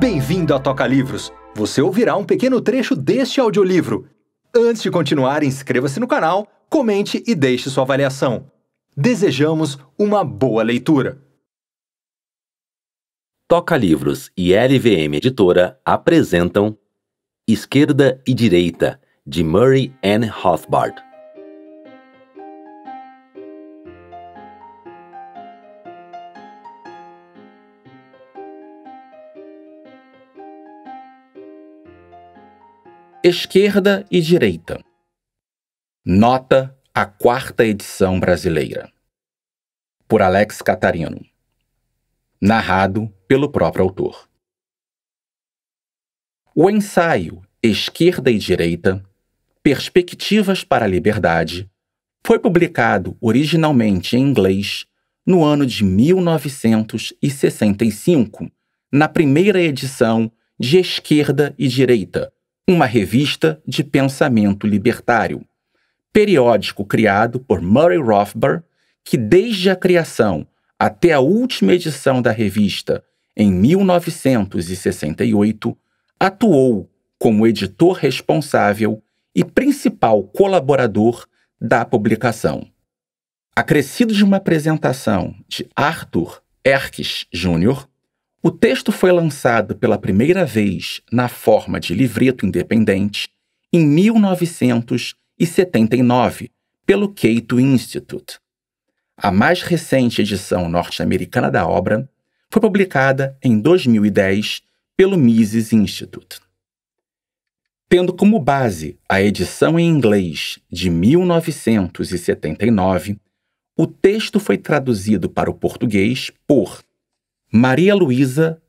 Bem-vindo à Toca Livros! Você ouvirá um pequeno trecho deste audiolivro. Antes de continuar, inscreva-se no canal, comente e deixe sua avaliação. Desejamos uma boa leitura! Toca Livros e LVM Editora apresentam Esquerda e Direita, de Murray N. Rothbard. esquerda e direita. Nota a quarta edição brasileira. Por Alex Catarino. Narrado pelo próprio autor. O ensaio Esquerda e Direita Perspectivas para a Liberdade foi publicado originalmente em inglês no ano de 1965, na primeira edição de Esquerda e Direita, uma revista de pensamento libertário, periódico criado por Murray Rothbard, que desde a criação até a última edição da revista, em 1968, atuou como editor responsável e principal colaborador da publicação. Acrescido de uma apresentação de Arthur Erkes Jr., o texto foi lançado pela primeira vez na forma de livreto independente em 1979 pelo Cato Institute. A mais recente edição norte-americana da obra foi publicada em 2010 pelo Mises Institute. Tendo como base a edição em inglês de 1979, o texto foi traduzido para o português por Maria Luísa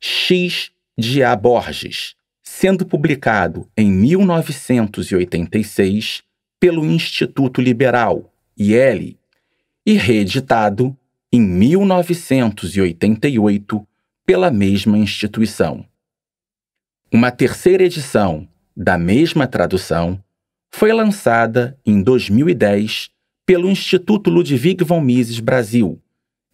X. de A. Borges, sendo publicado em 1986 pelo Instituto Liberal, (IL) e reeditado em 1988 pela mesma instituição. Uma terceira edição da mesma tradução foi lançada em 2010 pelo Instituto Ludwig von Mises Brasil,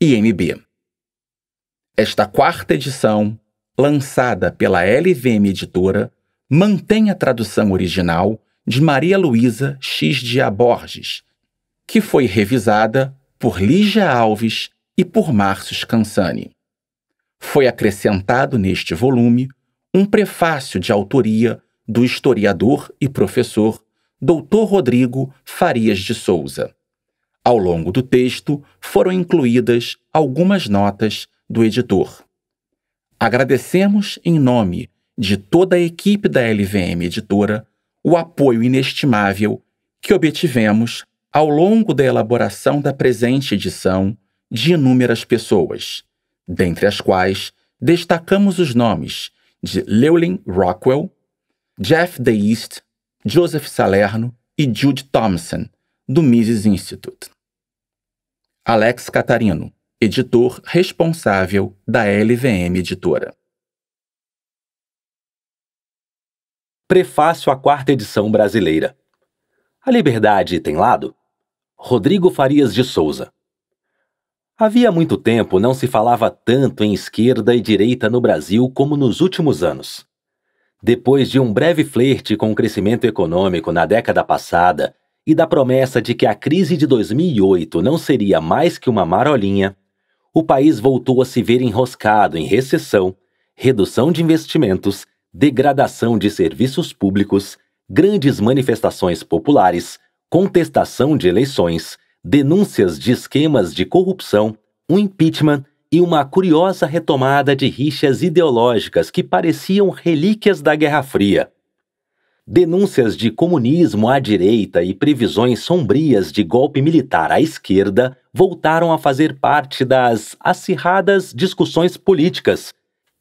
IMB. Esta quarta edição, lançada pela LVM Editora, mantém a tradução original de Maria Luísa X. de Borges, que foi revisada por Lígia Alves e por Márcio Scansani. Foi acrescentado neste volume um prefácio de autoria do historiador e professor Dr. Rodrigo Farias de Souza. Ao longo do texto foram incluídas algumas notas do editor. Agradecemos, em nome de toda a equipe da LVM Editora, o apoio inestimável que obtivemos ao longo da elaboração da presente edição de inúmeras pessoas, dentre as quais destacamos os nomes de Llewellyn Rockwell, Jeff De East, Joseph Salerno e Jude Thompson, do Mises Institute. Alex Catarino, editor responsável da LVM Editora. Prefácio à quarta edição brasileira. A liberdade tem lado? Rodrigo Farias de Souza. Havia muito tempo não se falava tanto em esquerda e direita no Brasil como nos últimos anos. Depois de um breve flerte com o crescimento econômico na década passada e da promessa de que a crise de 2008 não seria mais que uma marolinha, o país voltou a se ver enroscado em recessão, redução de investimentos, degradação de serviços públicos, grandes manifestações populares, contestação de eleições, denúncias de esquemas de corrupção, um impeachment e uma curiosa retomada de rixas ideológicas que pareciam relíquias da Guerra Fria. Denúncias de comunismo à direita e previsões sombrias de golpe militar à esquerda voltaram a fazer parte das acirradas discussões políticas,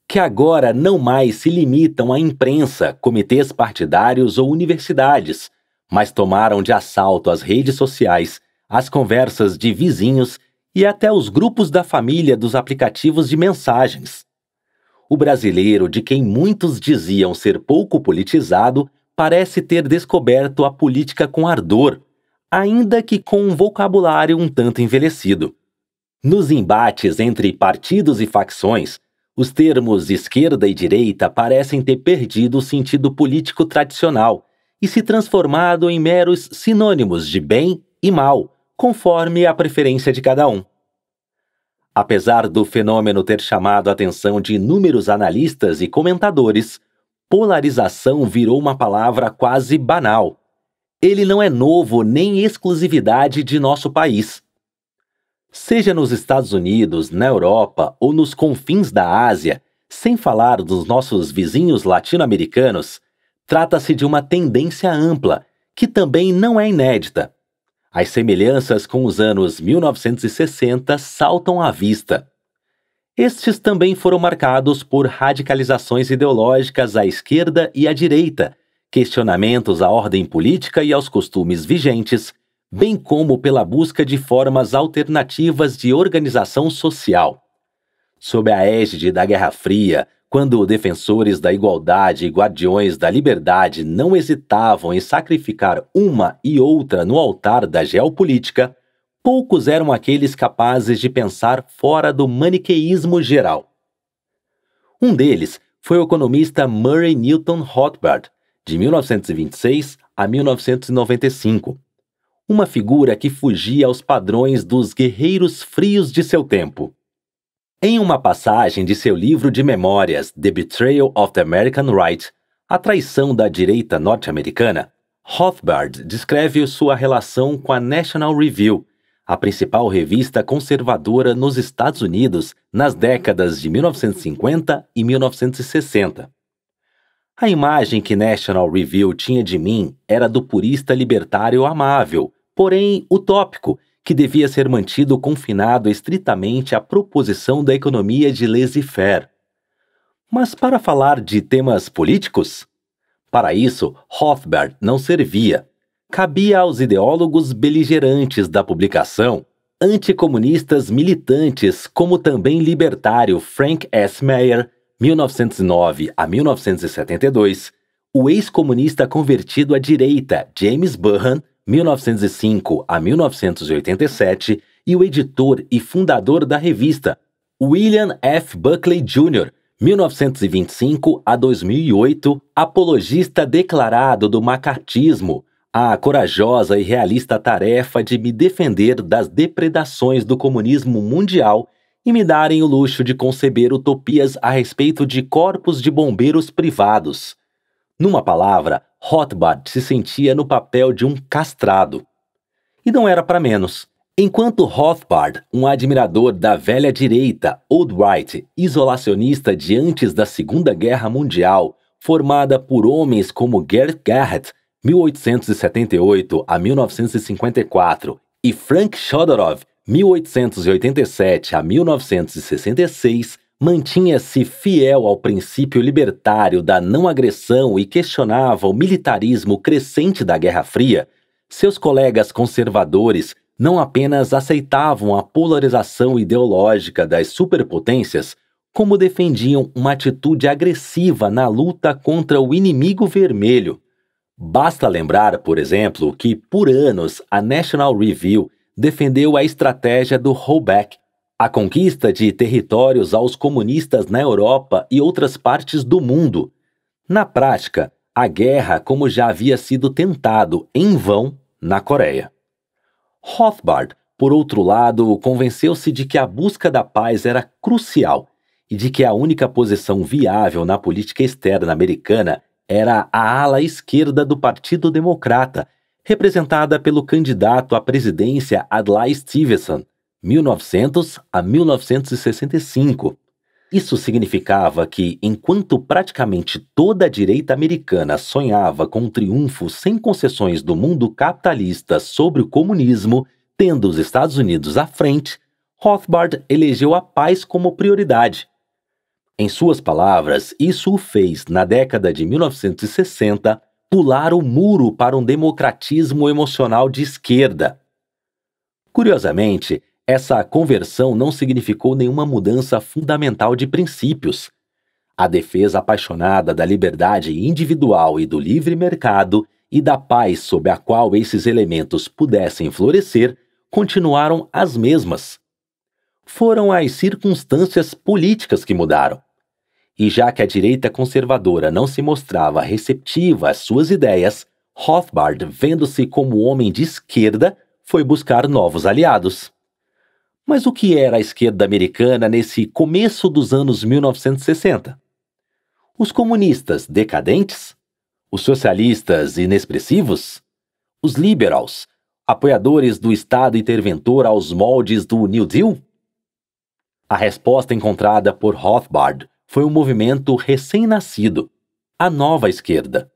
que agora não mais se limitam à imprensa, comitês partidários ou universidades, mas tomaram de assalto as redes sociais, as conversas de vizinhos e até os grupos da família dos aplicativos de mensagens. O brasileiro, de quem muitos diziam ser pouco politizado, parece ter descoberto a política com ardor, ainda que com um vocabulário um tanto envelhecido. Nos embates entre partidos e facções, os termos esquerda e direita parecem ter perdido o sentido político tradicional e se transformado em meros sinônimos de bem e mal, conforme a preferência de cada um. Apesar do fenômeno ter chamado a atenção de inúmeros analistas e comentadores, polarização virou uma palavra quase banal. Ele não é novo nem exclusividade de nosso país. Seja nos Estados Unidos, na Europa ou nos confins da Ásia, sem falar dos nossos vizinhos latino-americanos, trata-se de uma tendência ampla, que também não é inédita. As semelhanças com os anos 1960 saltam à vista. Estes também foram marcados por radicalizações ideológicas à esquerda e à direita, questionamentos à ordem política e aos costumes vigentes, bem como pela busca de formas alternativas de organização social. Sob a égide da Guerra Fria, quando defensores da igualdade e guardiões da liberdade não hesitavam em sacrificar uma e outra no altar da geopolítica, poucos eram aqueles capazes de pensar fora do maniqueísmo geral. Um deles foi o economista Murray Newton Rothbard, de 1926 a 1995, uma figura que fugia aos padrões dos guerreiros frios de seu tempo. Em uma passagem de seu livro de memórias The Betrayal of the American Right, A Traição da Direita Norte-Americana, Rothbard descreve sua relação com a National Review, a principal revista conservadora nos Estados Unidos nas décadas de 1950 e 1960. A imagem que National Review tinha de mim era do purista libertário amável, porém utópico, que devia ser mantido confinado estritamente à proposição da economia de laissez-faire. Mas para falar de temas políticos? Para isso, Rothbard não servia cabia aos ideólogos beligerantes da publicação, anticomunistas militantes, como também libertário Frank S. Meyer, 1909 a 1972, o ex-comunista convertido à direita James Burhan, 1905 a 1987, e o editor e fundador da revista William F. Buckley Jr., 1925 a 2008, apologista declarado do macartismo, a corajosa e realista tarefa de me defender das depredações do comunismo mundial e me darem o luxo de conceber utopias a respeito de corpos de bombeiros privados. Numa palavra, Rothbard se sentia no papel de um castrado. E não era para menos. Enquanto Rothbard, um admirador da velha direita, old right, isolacionista de antes da Segunda Guerra Mundial, formada por homens como Gerd Garrett, 1878 a 1954, e Frank Shodorov, 1887 a 1966, mantinha-se fiel ao princípio libertário da não agressão e questionava o militarismo crescente da Guerra Fria, seus colegas conservadores não apenas aceitavam a polarização ideológica das superpotências, como defendiam uma atitude agressiva na luta contra o inimigo vermelho. Basta lembrar, por exemplo, que por anos a National Review defendeu a estratégia do rollback, a conquista de territórios aos comunistas na Europa e outras partes do mundo. Na prática, a guerra como já havia sido tentado em vão na Coreia. Rothbard, por outro lado, convenceu-se de que a busca da paz era crucial e de que a única posição viável na política externa americana era a ala esquerda do Partido Democrata, representada pelo candidato à presidência Adlai Stevenson, 1900 a 1965. Isso significava que, enquanto praticamente toda a direita americana sonhava com um triunfo sem concessões do mundo capitalista sobre o comunismo, tendo os Estados Unidos à frente, Rothbard elegeu a paz como prioridade em suas palavras, isso o fez, na década de 1960, pular o muro para um democratismo emocional de esquerda. Curiosamente, essa conversão não significou nenhuma mudança fundamental de princípios. A defesa apaixonada da liberdade individual e do livre mercado e da paz sob a qual esses elementos pudessem florescer continuaram as mesmas. Foram as circunstâncias políticas que mudaram. E já que a direita conservadora não se mostrava receptiva às suas ideias, Rothbard, vendo-se como homem de esquerda, foi buscar novos aliados. Mas o que era a esquerda americana nesse começo dos anos 1960? Os comunistas decadentes? Os socialistas inexpressivos? Os liberals, apoiadores do Estado interventor aos moldes do New Deal? A resposta encontrada por Rothbard foi um movimento recém-nascido, a nova esquerda.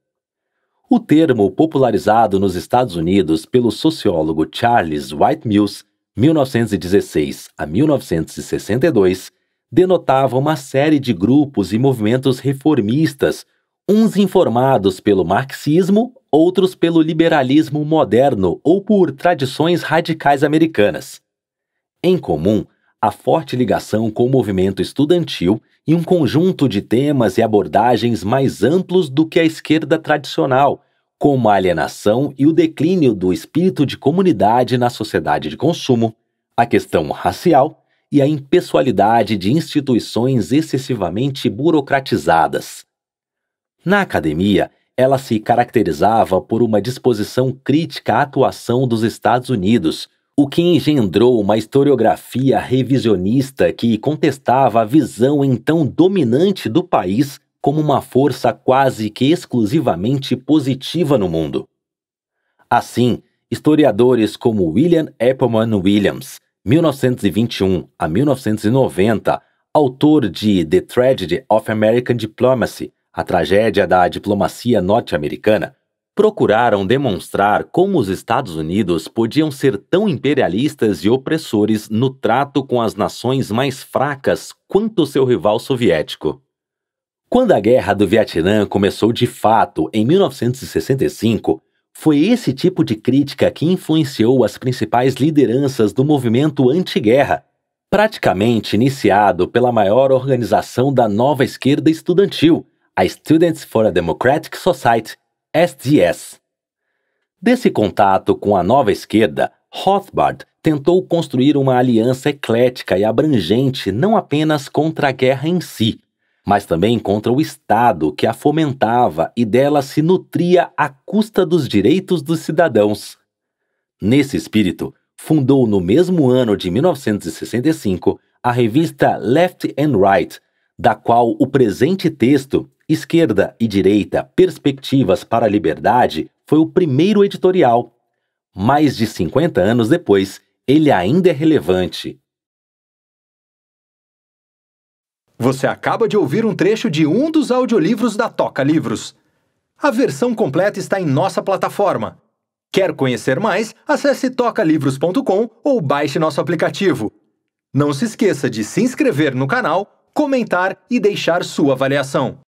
O termo popularizado nos Estados Unidos pelo sociólogo Charles White Mills, 1916 a 1962, denotava uma série de grupos e movimentos reformistas, uns informados pelo marxismo, outros pelo liberalismo moderno ou por tradições radicais americanas. Em comum, a forte ligação com o movimento estudantil e um conjunto de temas e abordagens mais amplos do que a esquerda tradicional, como a alienação e o declínio do espírito de comunidade na sociedade de consumo, a questão racial e a impessoalidade de instituições excessivamente burocratizadas. Na academia, ela se caracterizava por uma disposição crítica à atuação dos Estados Unidos, o que engendrou uma historiografia revisionista que contestava a visão então dominante do país como uma força quase que exclusivamente positiva no mundo. Assim, historiadores como William Appleman Williams, 1921 a 1990, autor de The Tragedy of American Diplomacy, a tragédia da diplomacia norte-americana, procuraram demonstrar como os Estados Unidos podiam ser tão imperialistas e opressores no trato com as nações mais fracas quanto seu rival soviético. Quando a Guerra do Vietnã começou de fato em 1965, foi esse tipo de crítica que influenciou as principais lideranças do movimento anti-guerra, praticamente iniciado pela maior organização da nova esquerda estudantil, a Students for a Democratic Society, SDS. Desse contato com a nova esquerda, Rothbard tentou construir uma aliança eclética e abrangente não apenas contra a guerra em si, mas também contra o Estado que a fomentava e dela se nutria à custa dos direitos dos cidadãos. Nesse espírito, fundou no mesmo ano de 1965 a revista Left and Right, da qual o presente texto Esquerda e Direita Perspectivas para a Liberdade foi o primeiro editorial. Mais de 50 anos depois, ele ainda é relevante. Você acaba de ouvir um trecho de um dos audiolivros da Toca Livros. A versão completa está em nossa plataforma. Quer conhecer mais? Acesse tocalivros.com ou baixe nosso aplicativo. Não se esqueça de se inscrever no canal, comentar e deixar sua avaliação.